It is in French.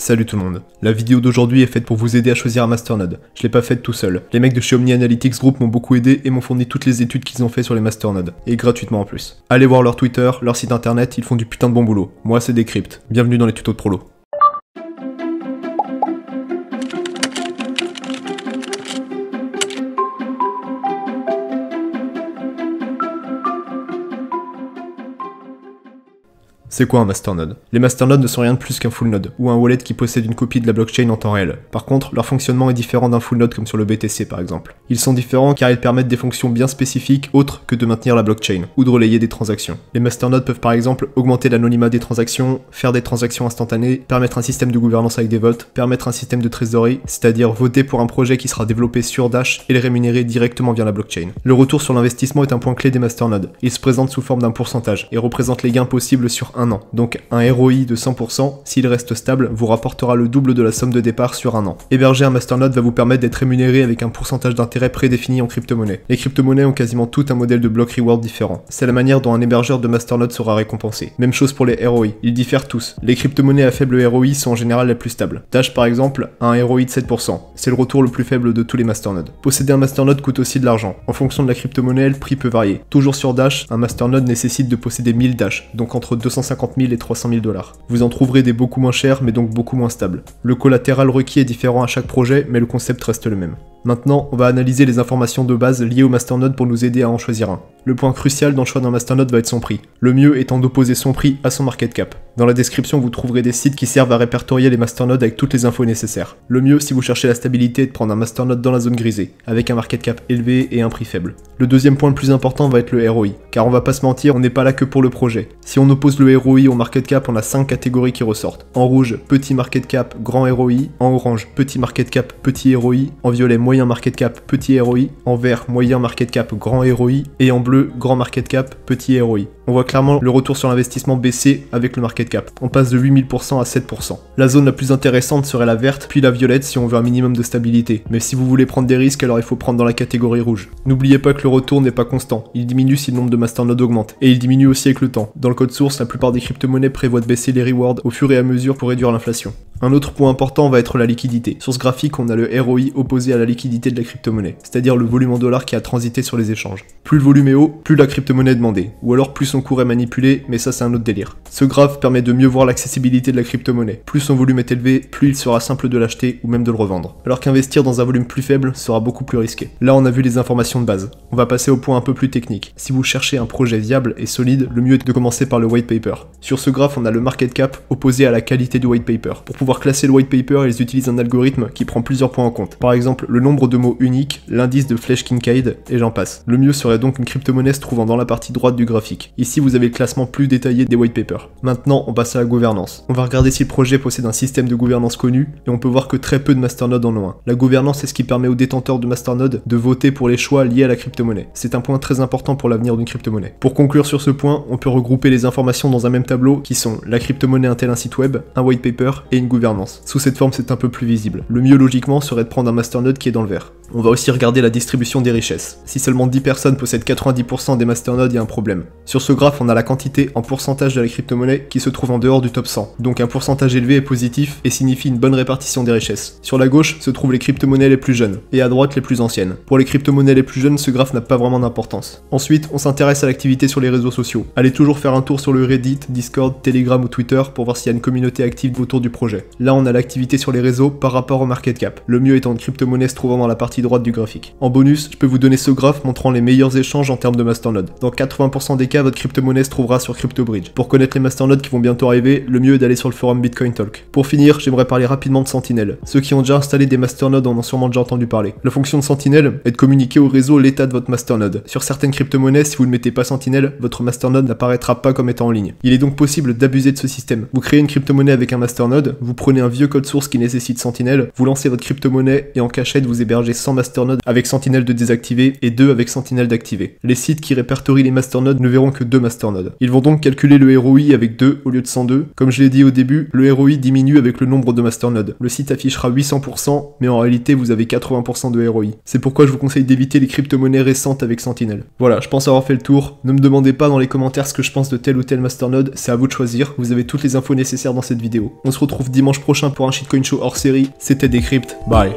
Salut tout le monde. La vidéo d'aujourd'hui est faite pour vous aider à choisir un masternode. Je l'ai pas faite tout seul. Les mecs de chez Omni Analytics Group m'ont beaucoup aidé et m'ont fourni toutes les études qu'ils ont fait sur les masternodes. Et gratuitement en plus. Allez voir leur Twitter, leur site internet, ils font du putain de bon boulot. Moi c'est Decrypt. Bienvenue dans les tutos de Prolo. C'est quoi un masternode Les masternodes ne sont rien de plus qu'un full node, ou un wallet qui possède une copie de la blockchain en temps réel. Par contre, leur fonctionnement est différent d'un full node comme sur le BTC par exemple. Ils sont différents car ils permettent des fonctions bien spécifiques autres que de maintenir la blockchain, ou de relayer des transactions. Les masternodes peuvent par exemple augmenter l'anonymat des transactions, faire des transactions instantanées, permettre un système de gouvernance avec des votes, permettre un système de trésorerie, c'est-à-dire voter pour un projet qui sera développé sur Dash et le rémunérer directement via la blockchain. Le retour sur l'investissement est un point clé des masternodes. Il se présente sous forme d'un pourcentage et représente les gains possibles sur un donc un ROI de 100%, s'il reste stable, vous rapportera le double de la somme de départ sur un an. Héberger un masternode va vous permettre d'être rémunéré avec un pourcentage d'intérêt prédéfini en crypto-monnaie. Les crypto-monnaies ont quasiment tout un modèle de block reward différent. C'est la manière dont un hébergeur de masternode sera récompensé. Même chose pour les ROI, ils diffèrent tous. Les crypto-monnaies à faible ROI sont en général les plus stables. Dash par exemple a un ROI de 7%, c'est le retour le plus faible de tous les masternodes. Posséder un masternode coûte aussi de l'argent. En fonction de la crypto-monnaie, le prix peut varier. Toujours sur Dash, un masternode nécessite de posséder 1000 Dash, donc entre 250 50 000 et 300 000 dollars. Vous en trouverez des beaucoup moins chers, mais donc beaucoup moins stables. Le collatéral requis est différent à chaque projet, mais le concept reste le même. Maintenant, on va analyser les informations de base liées au masternode pour nous aider à en choisir un. Le point crucial dans le choix d'un masternode va être son prix, le mieux étant d'opposer son prix à son market cap. Dans la description, vous trouverez des sites qui servent à répertorier les masternodes avec toutes les infos nécessaires. Le mieux, si vous cherchez la stabilité, est de prendre un masternode dans la zone grisée, avec un market cap élevé et un prix faible. Le deuxième point le plus important va être le ROI, car on va pas se mentir, on n'est pas là que pour le projet. Si on oppose le ROI au market cap, on a 5 catégories qui ressortent. En rouge, petit market cap, grand ROI, en orange, petit market cap, petit ROI, en violet, moyen market cap, petit ROI, en vert, moyen market cap, grand ROI, et en bleu, grand market cap, petit ROI. On voit clairement le retour sur l'investissement baisser avec le market cap. On passe de 8000% à 7%. La zone la plus intéressante serait la verte, puis la violette si on veut un minimum de stabilité. Mais si vous voulez prendre des risques, alors il faut prendre dans la catégorie rouge. N'oubliez pas que le retour n'est pas constant. Il diminue si le nombre de masternodes augmente. Et il diminue aussi avec le temps. Dans le code source, la plupart des crypto-monnaies prévoient de baisser les rewards au fur et à mesure pour réduire l'inflation. Un autre point important va être la liquidité. Sur ce graphique, on a le ROI opposé à la liquidité de la crypto-monnaie, c'est-à-dire le volume en dollars qui a transité sur les échanges. Plus le volume est haut, plus la crypto-monnaie est demandée, ou alors plus son cours est manipulé, mais ça c'est un autre délire. Ce graphe permet de mieux voir l'accessibilité de la crypto-monnaie. Plus son volume est élevé, plus il sera simple de l'acheter ou même de le revendre. Alors qu'investir dans un volume plus faible sera beaucoup plus risqué. Là, on a vu les informations de base. On va passer au point un peu plus technique. Si vous cherchez un projet viable et solide, le mieux est de commencer par le white paper. Sur ce graphe, on a le market cap opposé à la qualité du white paper. Pour pouvoir classer le white paper, ils utilisent un algorithme qui prend plusieurs points en compte. Par exemple, le nombre de mots uniques, l'indice de flèche Kincaid, et j'en passe. Le mieux serait donc une crypto-monnaie se trouvant dans la partie droite du graphique. Ici, vous avez le classement plus détaillé des white papers. Maintenant, on passe à la gouvernance. On va regarder si le projet possède un système de gouvernance connu, et on peut voir que très peu de masternodes en ont un. La gouvernance est ce qui permet aux détenteurs de masternodes de voter pour les choix liés à la crypto-monnaie. C'est un point très important pour l'avenir d'une crypto-monnaie. Pour conclure sur ce point, on peut regrouper les informations dans un même tableau qui sont la crypto-monnaie un tel un site web, un white paper et une gouvernance gouvernance. Sous cette forme, c'est un peu plus visible. Le mieux logiquement serait de prendre un masternode qui est dans le vert. On va aussi regarder la distribution des richesses. Si seulement 10 personnes possèdent 90% des masternodes, il y a un problème. Sur ce graphe, on a la quantité en pourcentage de la crypto-monnaie qui se trouve en dehors du top 100. Donc un pourcentage élevé est positif et signifie une bonne répartition des richesses. Sur la gauche se trouvent les crypto-monnaies les plus jeunes et à droite les plus anciennes. Pour les crypto-monnaies les plus jeunes, ce graphe n'a pas vraiment d'importance. Ensuite, on s'intéresse à l'activité sur les réseaux sociaux. Allez toujours faire un tour sur le Reddit, Discord, Telegram ou Twitter pour voir s'il y a une communauté active autour du projet. Là, on a l'activité sur les réseaux par rapport au market cap. Le mieux étant de crypto-monnaie se trouvant dans la partie droite du graphique. En bonus, je peux vous donner ce graphe montrant les meilleurs échanges en termes de masternodes. Dans 80% des cas, votre crypto-monnaie se trouvera sur CryptoBridge. Pour connaître les masternodes qui vont bientôt arriver, le mieux est d'aller sur le forum Bitcoin Talk. Pour finir, j'aimerais parler rapidement de Sentinel. Ceux qui ont déjà installé des masternodes en ont sûrement déjà entendu parler. La fonction de Sentinel est de communiquer au réseau l'état de votre masternode. Sur certaines crypto-monnaies, si vous ne mettez pas Sentinel, votre masternode n'apparaîtra pas comme étant en ligne. Il est donc possible d'abuser de ce système. Vous créez une crypto-monnaie avec un masternode, vous prenez un vieux code source qui nécessite Sentinel, vous lancez votre crypto-monnaie et en cachette vous hébergez 100 masternodes avec Sentinel de désactiver et 2 avec Sentinel d'activer. Les sites qui répertorient les masternodes ne verront que 2 masternodes. Ils vont donc calculer le ROI avec 2 au lieu de 102. Comme je l'ai dit au début, le ROI diminue avec le nombre de masternodes. Le site affichera 800%, mais en réalité vous avez 80% de ROI. C'est pourquoi je vous conseille d'éviter les crypto-monnaies récentes avec Sentinel. Voilà, je pense avoir fait le tour. Ne me demandez pas dans les commentaires ce que je pense de tel ou tel masternode, c'est à vous de choisir. Vous avez toutes les infos nécessaires dans cette vidéo. On se retrouve dimanche prochain pour un shitcoin show hors série. C'était Decrypt. Bye.